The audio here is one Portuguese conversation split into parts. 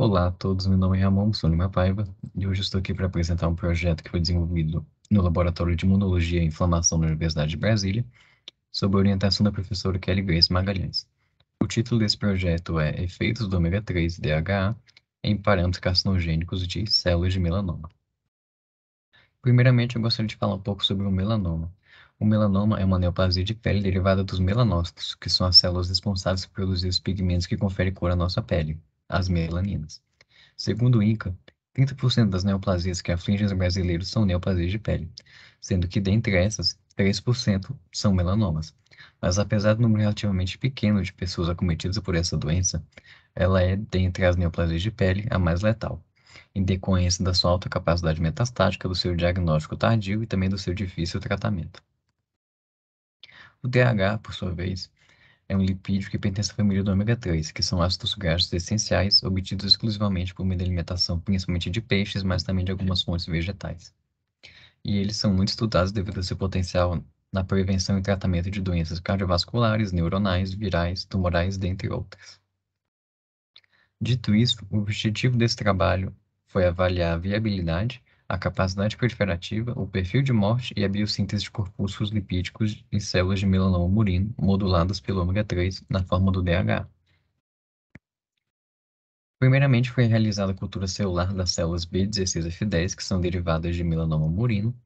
Olá a todos, meu nome é Ramon, sou Lima Paiva e hoje estou aqui para apresentar um projeto que foi desenvolvido no Laboratório de Imunologia e Inflamação da Universidade de Brasília, sob a orientação da professora Kelly Grace Magalhães. O título desse projeto é Efeitos do ômega 3 DHA em parâmetros carcinogênicos de células de melanoma. Primeiramente, eu gostaria de falar um pouco sobre o melanoma. O melanoma é uma neoplasia de pele derivada dos melanócitos, que são as células responsáveis por produzir os pigmentos que conferem cor à nossa pele as melaninas. Segundo o INCA, 30% das neoplasias que afligem os brasileiros são neoplasias de pele, sendo que dentre essas, 3% são melanomas. Mas apesar do número relativamente pequeno de pessoas acometidas por essa doença, ela é, dentre as neoplasias de pele, a mais letal, em decorrência da sua alta capacidade metastática, do seu diagnóstico tardio e também do seu difícil tratamento. O DH, por sua vez, é um lipídio que pertence à família do ômega 3, que são ácidos graxos essenciais obtidos exclusivamente por meio da alimentação, principalmente de peixes, mas também de algumas fontes vegetais. E eles são muito estudados devido ao seu potencial na prevenção e tratamento de doenças cardiovasculares, neuronais, virais, tumorais, dentre outras. Dito isso, o objetivo desse trabalho foi avaliar a viabilidade a capacidade proliferativa, o perfil de morte e a biossíntese de corpúsculos lipídicos em células de melanoma murino moduladas pelo ômega 3 na forma do DH. Primeiramente, foi realizada a cultura celular das células B16F10, que são derivadas de melanoma murino.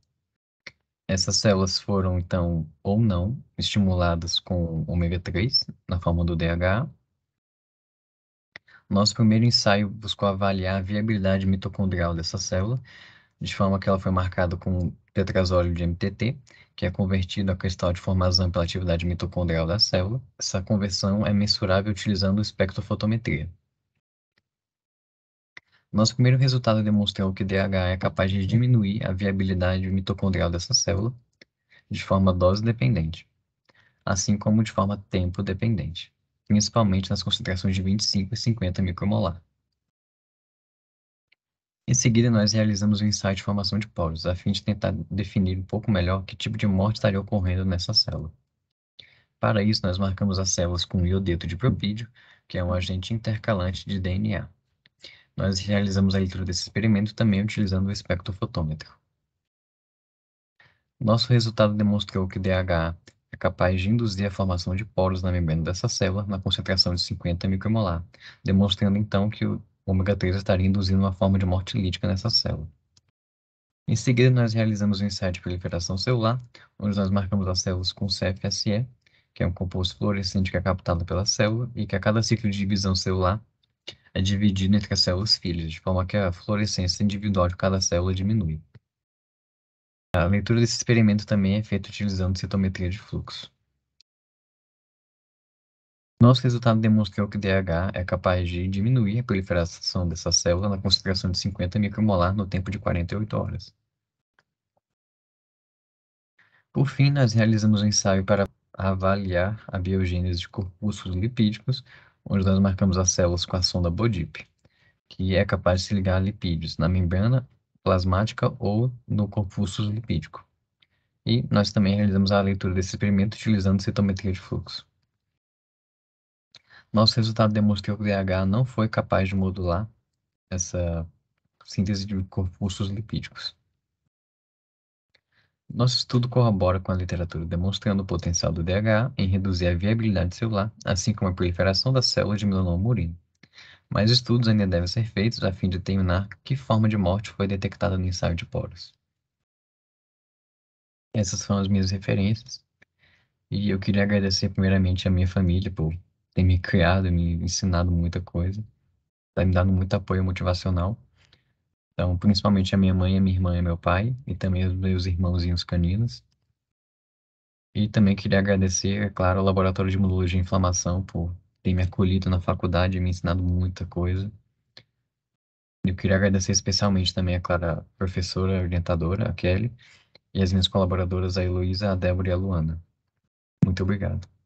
Essas células foram, então, ou não, estimuladas com ômega 3 na forma do DHA, nosso primeiro ensaio buscou avaliar a viabilidade mitocondrial dessa célula de forma que ela foi marcada com tetrazóleo de MTT, que é convertido a cristal de formação pela atividade mitocondrial da célula. Essa conversão é mensurável utilizando espectrofotometria. Nosso primeiro resultado demonstrou que DHA é capaz de diminuir a viabilidade mitocondrial dessa célula de forma dose-dependente, assim como de forma tempo-dependente, principalmente nas concentrações de 25 e 50 micromolar. Em seguida, nós realizamos o um ensaio de formação de poros, a fim de tentar definir um pouco melhor que tipo de morte estaria ocorrendo nessa célula. Para isso, nós marcamos as células com iodeto de propídeo, que é um agente intercalante de DNA. Nós realizamos a leitura desse experimento também utilizando o espectrofotômetro. Nosso resultado demonstrou que DHA é capaz de induzir a formação de poros na membrana dessa célula na concentração de 50 micromolar, demonstrando então que o o ômega 3 estaria induzindo uma forma de morte lítica nessa célula. Em seguida, nós realizamos o um ensaio de proliferação celular, onde nós marcamos as células com CFSE, que é um composto fluorescente que é captado pela célula e que a cada ciclo de divisão celular é dividido entre as células filhas, de forma que a fluorescência individual de cada célula diminui. A leitura desse experimento também é feita utilizando citometria de fluxo. Nosso resultado demonstrou que DH é capaz de diminuir a proliferação dessa célula na concentração de 50 micromolar no tempo de 48 horas. Por fim, nós realizamos um ensaio para avaliar a biogênese de corpúsculos lipídicos, onde nós marcamos as células com a sonda BODIP, que é capaz de se ligar a lipídios na membrana plasmática ou no corpúsculo lipídico. E nós também realizamos a leitura desse experimento utilizando citometria de fluxo. Nosso resultado demonstrou que o DH não foi capaz de modular essa síntese de corpuscos lipídicos. Nosso estudo corrobora com a literatura demonstrando o potencial do DH em reduzir a viabilidade celular, assim como a proliferação das células de melanoma urino. Mas estudos ainda devem ser feitos a fim de determinar que forma de morte foi detectada no ensaio de poros. Essas foram as minhas referências. E eu queria agradecer primeiramente à minha família por tem me criado, me ensinado muita coisa, tá me dando muito apoio motivacional. Então, principalmente a minha mãe, a minha irmã e meu pai, e também os meus irmãozinhos caninos. E também queria agradecer, é claro, ao Laboratório de Imunologia e Inflamação por ter me acolhido na faculdade e me ensinado muita coisa. Eu queria agradecer especialmente também, é claro, a professora orientadora, a Kelly, e as minhas colaboradoras, a Heloísa, a Débora e a Luana. Muito obrigado.